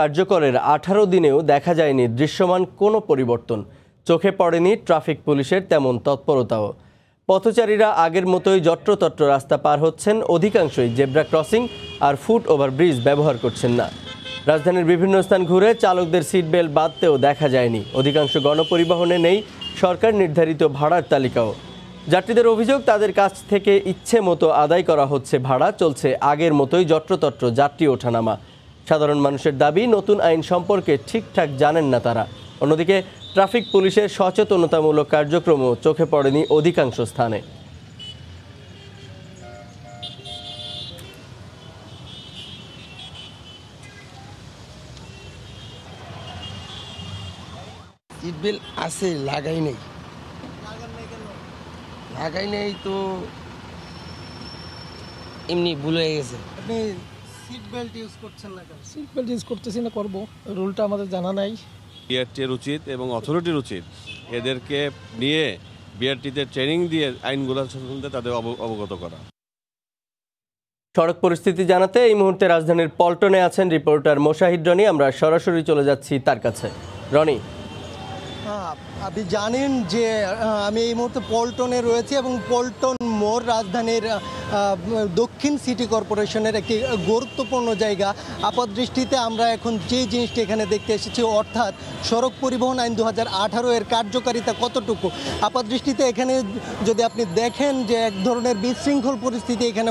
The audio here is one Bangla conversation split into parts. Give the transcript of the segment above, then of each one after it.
কার্যকরের আঠারো দিনেও দেখা যায়নি দৃশ্যমান কোনো পরিবর্তন চোখে পড়েনি ট্রাফিক পুলিশের তেমন তৎপরতাও পথচারীরা আগের মতোই যত্রতত্র রাস্তা পার হচ্ছেন অধিকাংশই জেব্রা ক্রসিং আর ফুট ওভার ব্রিজ ব্যবহার করছেন না রাজধানীর বিভিন্ন স্থান ঘুরে চালকদের সিট বেল্ট বাঁধতেও দেখা যায়নি অধিকাংশ গণপরিবহনে নেই সরকার নির্ধারিত ভাড়ার তালিকাও যাত্রীদের অভিযোগ তাদের কাছ থেকে ইচ্ছে মতো আদায় করা হচ্ছে ভাড়া চলছে আগের মতোই যত্রতত্র যাত্রী ওঠানামা সাধারণ মানুষের দাবি নতুন আইন সম্পর্কে ঠিকঠাক জানেন না তারা অন্যদিকে ট্রাফিক পুলিশের সচেতনতামূলক কার্যক্রমও চোখে পড়েনি অধিকাংশ স্থানে আছে লাগাই নেই লাগাই নেই তো এমনি ভুলে গেছে আপনি ইউজ করছেন না ইউজ না করবো রুলটা আমাদের জানা নাই বিআরটির উচিত এবং অথরিটির উচিত এদেরকে নিয়ে বিআরটিতে ট্রেনিং দিয়ে আইনগুলো অবগত করা সড়ক পরিস্থিতি জানাতে এই মুহূর্তে রাজধানীর পল্টনে আছেন রিপোর্টার মোশাহিদ রনি আমরা সরাসরি চলে যাচ্ছি তার কাছে রনি হ্যাঁ, আপনি জানেন যে আমি এই মুহূর্তে পল্টনে রয়েছি এবং পল্টন মোড় রাজধানীর দক্ষিণ সিটি কর্পোরেশনের একটি গুরুত্বপূর্ণ জায়গা আপাতদৃষ্টিতে আমরা এখন যে জিনিসটি এখানে দেখতে এসেছি অর্থাৎ সড়ক পরিবহন আইন দু এর কার্যকারিতা কতটুকু আপাতদৃষ্টিতে এখানে যদি আপনি দেখেন যে এক ধরনের বিশৃঙ্খল পরিস্থিতি এখানে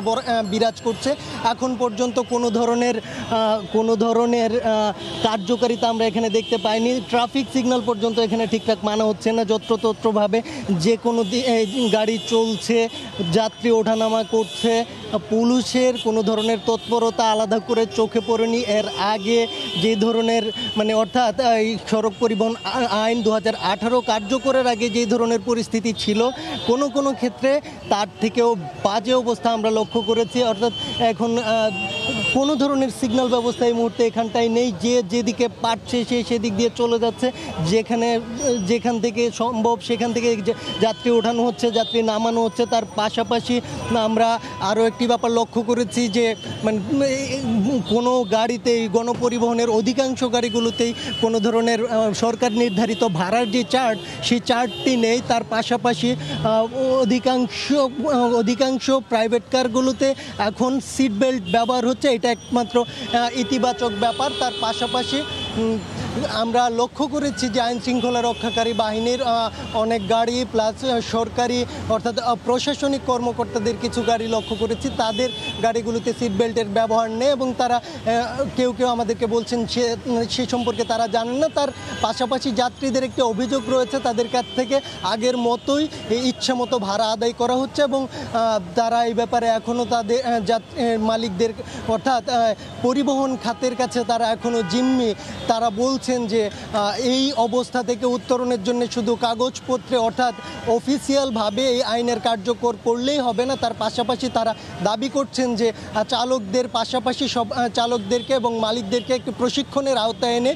বিরাজ করছে এখন পর্যন্ত কোনো ধরনের কোনো ধরনের কার্যকারিতা আমরা এখানে দেখতে পাইনি ট্রাফিক সিগন্যাল পর্যন্ত এখানে ঠিকঠাক মানা হচ্ছে না যত্রতত্রভাবে যে কোনো গাড়ি চলছে যাত্রী ওঠানামা করছে পুলিশের কোনো ধরনের তৎপরতা আলাদা করে চোখে পড়েনি এর আগে যে ধরনের মানে অর্থাৎ এই সড়ক পরিবহন আইন দু হাজার কার্যকরের আগে যে ধরনের পরিস্থিতি ছিল কোনো কোনো ক্ষেত্রে তার থেকেও বাজে অবস্থা আমরা লক্ষ্য করেছি অর্থাৎ এখন কোনো ধরনের সিগন্যাল ব্যবস্থা এই মুহূর্তে এখানটায় নেই যে যেদিকে পাচ্ছে সে সেদিক দিয়ে চলে যাচ্ছে যেখানে যেখান থেকে সম্ভব সেখান থেকে যাত্রী ওঠানো হচ্ছে যাত্রী নামানো হচ্ছে তার পাশাপাশি আমরা আরও একটি ব্যাপার লক্ষ্য করেছি যে মানে কোনো গাড়িতেই গণপরিবহনের অধিকাংশ গাড়িগুলোতেই কোনো ধরনের সরকার নির্ধারিত ভাড়ার যে চার্ট সেই চার্টটি নেই তার পাশাপাশি অধিকাংশ অধিকাংশ প্রাইভেট কারগুলোতে এখন সিট বেল্ট ব্যবহার হচ্ছে এটা একমাত্র ইতিবাচক ব্যাপার তার পাশাপাশি আমরা লক্ষ্য করেছি যে আইন শৃঙ্খলা রক্ষাকারী বাহিনীর অনেক গাড়ি প্লাস সরকারি অর্থাৎ প্রশাসনিক কর্মকর্তাদের কিছু গাড়ি লক্ষ্য করেছি তাদের গাড়িগুলোতে সিট বেল্টের ব্যবহার নেই এবং তারা কেউ কেউ আমাদেরকে বলছেন সে সে সম্পর্কে তারা জানেন না তার পাশাপাশি যাত্রীদের একটি অভিযোগ রয়েছে তাদের কাছ থেকে আগের মতোই ইচ্ছা মতো ভাড়া আদায় করা হচ্ছে এবং তারা এই ব্যাপারে এখনও তাদের মালিকদের অর্থাৎ পরিবহন খাতের কাছে তারা এখনও জিম্মি তারা বল বলছেন যে এই অবস্থা থেকে উত্তরণের জন্য শুধু কাগজপত্রে অর্থাৎ অফিসিয়ালভাবে এই আইনের কার্যকর করলেই হবে না তার পাশাপাশি তারা দাবি করছেন যে চালকদের পাশাপাশি সব চালকদেরকে এবং মালিকদেরকে একটি প্রশিক্ষণের আওতায় এনে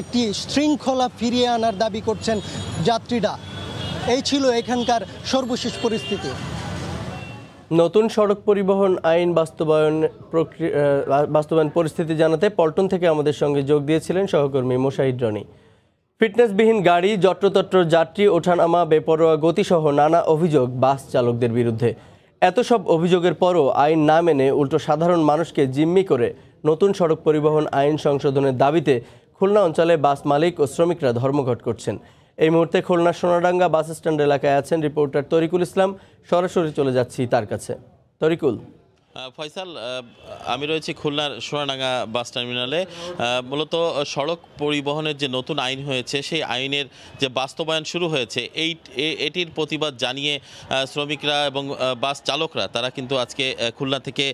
একটি শৃঙ্খলা ফিরিয়ে আনার দাবি করছেন যাত্রীরা এই ছিল এখানকার সর্বশেষ পরিস্থিতি নতুন সড়ক পরিবহন আইন বাস্তবায়ন প্রক্রিয়া বাস্তবায়ন পরিস্থিতি জানাতে পল্টন থেকে আমাদের সঙ্গে যোগ দিয়েছিলেন সহকর্মী মোশাহিদ রনি ফিটনেসবিহীন গাড়ি যত্রতত্র যাত্রী ওঠানামা বেপরোয়া গতিসহ নানা অভিযোগ বাস চালকদের বিরুদ্ধে এত সব অভিযোগের পরও আইন না মেনে উল্টো সাধারণ মানুষকে জিম্মি করে নতুন সড়ক পরিবহন আইন সংশোধনের দাবিতে খুলনা অঞ্চলে বাস মালিক ও শ্রমিকরা ধর্মঘট করছেন এই মুহূর্তে খুলনা সোনাডাঙ্গা বাস স্ট্যান্ড এলাকায় আছেন রিপোর্টার তরিকুল ইসলাম সরাসরি চলে যাচ্ছি তার কাছে তরিকুল ফয়সাল আমি রয়েছি খুলনার সোনাডাঙ্গা বাস টার্মিনালে মূলত সড়ক পরিবহনের যে নতুন আইন হয়েছে সেই আইনের যে বাস্তবায়ন শুরু হয়েছে এই এটির প্রতিবাদ জানিয়ে শ্রমিকরা এবং বাস চালকরা তারা কিন্তু আজকে খুলনা থেকে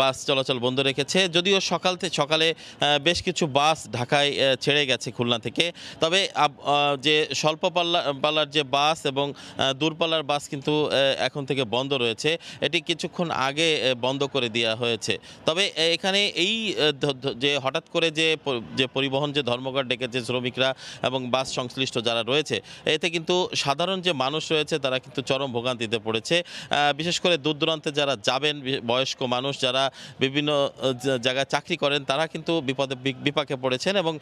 বাস চলাচল বন্ধ রেখেছে যদিও সকাল থেকে সকালে বেশ কিছু বাস ঢাকায় ছেড়ে গেছে খুলনা থেকে তবে যে স্বল্প পাল্লা পাল্লার যে বাস এবং দূরপাল্লার বাস কিন্তু এখন থেকে বন্ধ রয়েছে এটি কিছুক্ষণ আগে বন্ধ বন্ধ করে দেওয়া হয়েছে তবে এখানে এই যে হঠাৎ করে যে যে পরিবহন যে ধর্মঘট ডেকেছে শ্রমিকরা এবং বাস সংশ্লিষ্ট যারা রয়েছে এতে কিন্তু সাধারণ যে মানুষ রয়েছে তারা কিন্তু চরম ভোগান্তিতে পড়েছে বিশেষ করে দূর দূরান্তে যারা যাবেন বয়স্ক মানুষ যারা বিভিন্ন জায়গায় চাকরি করেন তারা কিন্তু বিপদে বিপাকে পড়েছেন এবং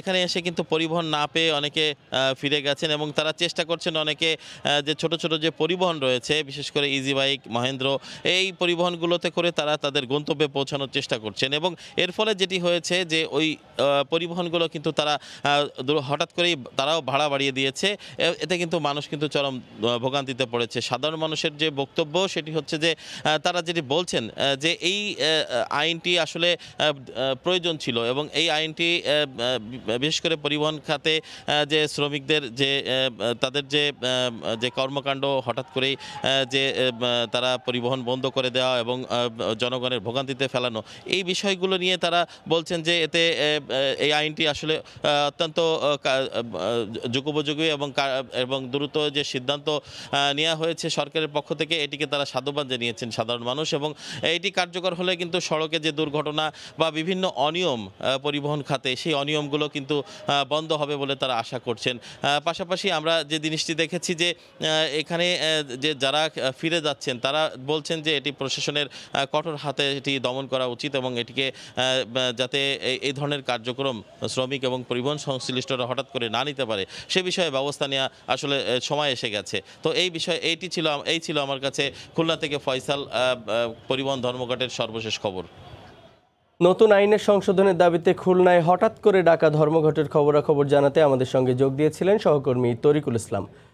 এখানে এসে কিন্তু পরিবহন না পেয়ে অনেকে ফিরে গেছেন এবং তারা চেষ্টা করছেন অনেকে যে ছোট ছোট যে পরিবহন রয়েছে বিশেষ করে ইজি বাইক মহেন্দ্র এই পরিবহনগুলো গাড়িগুলোতে করে তারা তাদের গন্তব্যে পৌঁছানোর চেষ্টা করছেন এবং এর ফলে যেটি হয়েছে যে ওই পরিবহনগুলো কিন্তু তারা হঠাৎ করেই তারাও ভাড়া বাড়িয়ে দিয়েছে এতে কিন্তু মানুষ কিন্তু চরম ভোগান্তিতে পড়েছে সাধারণ মানুষের যে বক্তব্য সেটি হচ্ছে যে তারা যেটি বলছেন যে এই আইনটি আসলে প্রয়োজন ছিল এবং এই আইনটি বিশেষ করে পরিবহন খাতে যে শ্রমিকদের যে তাদের যে যে কর্মকাণ্ড হঠাৎ করেই যে তারা পরিবহন বন্ধ করে দেওয়া এবং জনগণের ভোগান্তিতে ফেলানো এই বিষয়গুলো নিয়ে তারা বলছেন যে এতে এই আইনটি আসলে অত্যন্ত যুগোপযোগী এবং এবং দ্রুত যে সিদ্ধান্ত নেওয়া হয়েছে সরকারের পক্ষ থেকে এটিকে তারা সাধুবাদ জানিয়েছেন সাধারণ মানুষ এবং এটি কার্যকর হলে কিন্তু সড়কে যে দুর্ঘটনা বা বিভিন্ন অনিয়ম পরিবহন খাতে সেই অনিয়মগুলো কিন্তু বন্ধ হবে বলে তারা আশা করছেন পাশাপাশি আমরা যে জিনিসটি দেখেছি যে এখানে যে যারা ফিরে যাচ্ছেন তারা বলছেন যে এটি প্রশাসনের কঠোর হাতে এটি দমন করা উচিত এবং এটিকে যাতে এই ধরনের কার্যক্রম শ্রমিক এবং পরিবহন সংশ্লিষ্টরা হঠাৎ করে না নিতে পারে সে বিষয়ে ব্যবস্থা নেওয়া আসলে সময় এসে গেছে তো এই বিষয়ে এইটি ছিল এই ছিল আমার কাছে খুলনা থেকে ফয়সাল পরিবহন ধর্মঘটের সর্বশেষ খবর নতুন আইনের সংশোধনের দাবিতে খুলনায় হঠাৎ করে ডাকা ধর্মঘটের খবরাখবর জানাতে আমাদের সঙ্গে যোগ দিয়েছিলেন সহকর্মী তরিকুল ইসলাম